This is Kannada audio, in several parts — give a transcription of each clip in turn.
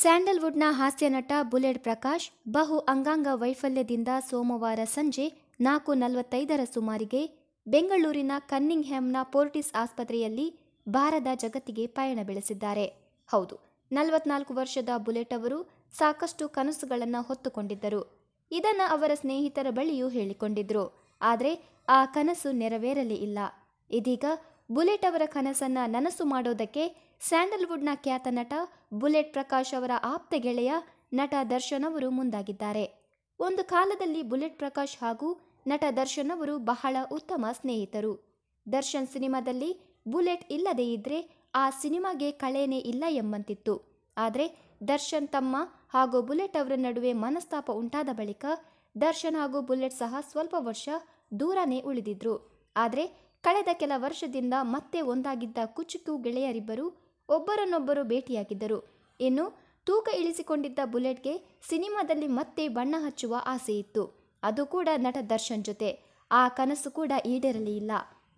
ಸ್ಯಾಂಡಲ್ವುಡ್ನ ಹಾಸ್ಯ ನಟ ಬುಲೆಟ್ ಪ್ರಕಾಶ್ ಬಹು ಅಂಗಾಂಗ ವೈಫಲ್ಯದಿಂದ ಸೋಮವಾರ ಸಂಜೆ ನಾಲ್ಕು ನಲವತ್ತೈದರ ಸುಮಾರಿಗೆ ಬೆಂಗಳೂರಿನ ಕನ್ನಿಂಗ್ಹ್ಯಾಮ್ನ ಪೋರ್ಟಿಸ್ ಆಸ್ಪತ್ರೆಯಲ್ಲಿ ಬಾರದ ಜಗತ್ತಿಗೆ ಪಯಣ ಬೆಳೆಸಿದ್ದಾರೆ ಹೌದು ನಲವತ್ನಾಲ್ಕು ವರ್ಷದ ಬುಲೆಟ್ ಅವರು ಸಾಕಷ್ಟು ಕನಸುಗಳನ್ನು ಹೊತ್ತುಕೊಂಡಿದ್ದರು ಇದನ್ನು ಅವರ ಸ್ನೇಹಿತರ ಬಳಿಯೂ ಹೇಳಿಕೊಂಡಿದ್ರು ಆದರೆ ಆ ಕನಸು ನೆರವೇರಲಿ ಇಲ್ಲ ಇದೀಗ ಬುಲೆಟ್ ಅವರ ಕನಸನ್ನು ನನಸು ಮಾಡೋದಕ್ಕೆ ಸ್ಯಾಂಡಲ್ವುಡ್ನ ಖ್ಯಾತ ನಟ ಬುಲೆಟ್ ಪ್ರಕಾಶ್ ಅವರ ಆಪ್ತ ಗೆಳೆಯ ನಟ ದರ್ಶನ್ ಅವರು ಮುಂದಾಗಿದ್ದಾರೆ ಒಂದು ಕಾಲದಲ್ಲಿ ಬುಲೆಟ್ ಪ್ರಕಾಶ್ ಹಾಗೂ ನಟ ದರ್ಶನ್ ಅವರು ಬಹಳ ಉತ್ತಮ ಸ್ನೇಹಿತರು ದರ್ಶನ್ ಸಿನಿಮಾದಲ್ಲಿ ಬುಲೆಟ್ ಇಲ್ಲದೇ ಇದ್ರೆ ಆ ಸಿನಿಮಾಗೆ ಕಳೆನೇ ಇಲ್ಲ ಎಂಬಂತಿತ್ತು ಆದರೆ ದರ್ಶನ್ ತಮ್ಮ ಹಾಗೂ ಬುಲೆಟ್ ಅವರ ನಡುವೆ ಮನಸ್ತಾಪ ಉಂಟಾದ ಬಳಿಕ ದರ್ಶನ್ ಹಾಗೂ ಬುಲೆಟ್ ಸಹ ಸ್ವಲ್ಪ ವರ್ಷ ದೂರನೇ ಉಳಿದಿದ್ರು ಆದರೆ ಕಳೆದ ಕೆಲ ವರ್ಷದಿಂದ ಮತ್ತೆ ಒಂದಾಗಿದ್ದ ಕುಚುಕು ಗೆಳೆಯರಿಬ್ಬರು ಒಬ್ಬರನ್ನೊಬ್ಬರು ಭೇಟಿಯಾಗಿದ್ದರು ಇನ್ನು ತೂಕ ಇಳಿಸಿಕೊಂಡಿದ್ದ ಬುಲೆಟ್ಗೆ ಸಿನಿಮಾದಲ್ಲಿ ಮತ್ತೆ ಬಣ್ಣ ಹಚ್ಚುವ ಆಸೆ ಇತ್ತು ಅದು ಕೂಡ ನಟ ದರ್ಶನ್ ಜೊತೆ ಆ ಕನಸು ಕೂಡ ಈಡೇರಲಿಲ್ಲ ಇಲ್ಲ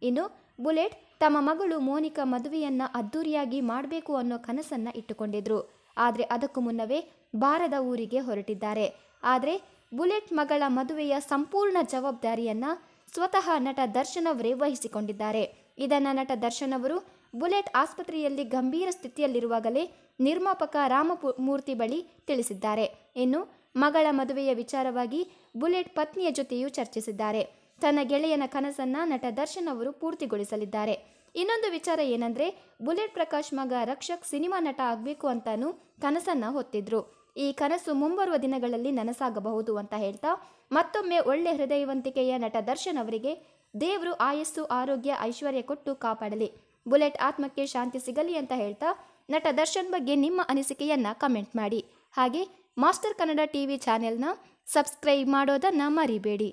ಇನ್ನು ಬುಲೆಟ್ ತಮ್ಮ ಮಗಳು ಮೋನಿಕಾ ಮದುವೆಯನ್ನ ಅದ್ದೂರಿಯಾಗಿ ಮಾಡಬೇಕು ಅನ್ನೋ ಕನಸನ್ನ ಇಟ್ಟುಕೊಂಡಿದ್ರು ಆದರೆ ಅದಕ್ಕೂ ಮುನ್ನವೇ ಬಾರದ ಊರಿಗೆ ಹೊರಟಿದ್ದಾರೆ ಆದರೆ ಬುಲೆಟ್ ಮಗಳ ಮದುವೆಯ ಸಂಪೂರ್ಣ ಜವಾಬ್ದಾರಿಯನ್ನ ಸ್ವತಃ ನಟ ದರ್ಶನ್ ಅವರೇ ವಹಿಸಿಕೊಂಡಿದ್ದಾರೆ ಇದನ್ನು ನಟ ದರ್ಶನ್ ಅವರು ಬುಲೆಟ್ ಆಸ್ಪತ್ರೆಯಲ್ಲಿ ಗಂಭೀರ ಸ್ಥಿತಿಯಲ್ಲಿರುವಾಗಲೇ ನಿರ್ಮಾಪಕ ರಾಮಮೂರ್ತಿ ಬಳಿ ತಿಳಿಸಿದ್ದಾರೆ ಇನ್ನು ಮಗಳ ಮದುವೆಯ ವಿಚಾರವಾಗಿ ಬುಲೆಟ್ ಪತ್ನಿಯ ಜೊತೆಯೂ ಚರ್ಚಿಸಿದ್ದಾರೆ ತನ್ನ ಗೆಳೆಯನ ಕನಸನ್ನ ನಟ ದರ್ಶನ್ ಅವರು ಪೂರ್ತಿಗೊಳಿಸಲಿದ್ದಾರೆ ಇನ್ನೊಂದು ವಿಚಾರ ಏನಂದ್ರೆ ಬುಲೆಟ್ ಪ್ರಕಾಶ್ ಮಗ ರಕ್ಷಕ್ ಸಿನಿಮಾ ನಟ ಆಗಬೇಕು ಅಂತಾನು ಕನಸನ್ನ ಹೊತ್ತಿದ್ರು ಈ ಕನಸು ಮುಂಬರುವ ದಿನಗಳಲ್ಲಿ ನನಸಾಗಬಹುದು ಅಂತ ಹೇಳ್ತಾ ಮತ್ತೊಮ್ಮೆ ಒಳ್ಳೆ ಹೃದಯವಂತಿಕೆಯ ನಟ ದರ್ಶನ್ ಅವರಿಗೆ ದೇವರು ಆಯಸ್ಸು ಆರೋಗ್ಯ ಐಶ್ವರ್ಯ ಕೊಟ್ಟು ಕಾಪಾಡಲಿ ಬುಲೆಟ್ ಆತ್ಮಕ್ಕೆ ಶಾಂತಿ ಸಿಗಲಿ ಅಂತ ಹೇಳ್ತಾ ನಟ ದರ್ಶನ್ ಬಗ್ಗೆ ನಿಮ್ಮ ಅನಿಸಿಕೆಯನ್ನ ಕಮೆಂಟ್ ಮಾಡಿ ಹಾಗೆ ಮಾಸ್ಟರ್ ಕನ್ನಡ ಟಿವಿ ಚಾನೆಲ್ನ ಸಬ್ಸ್ಕ್ರೈಬ್ ಮಾಡೋದನ್ನು ಮರಿಬೇಡಿ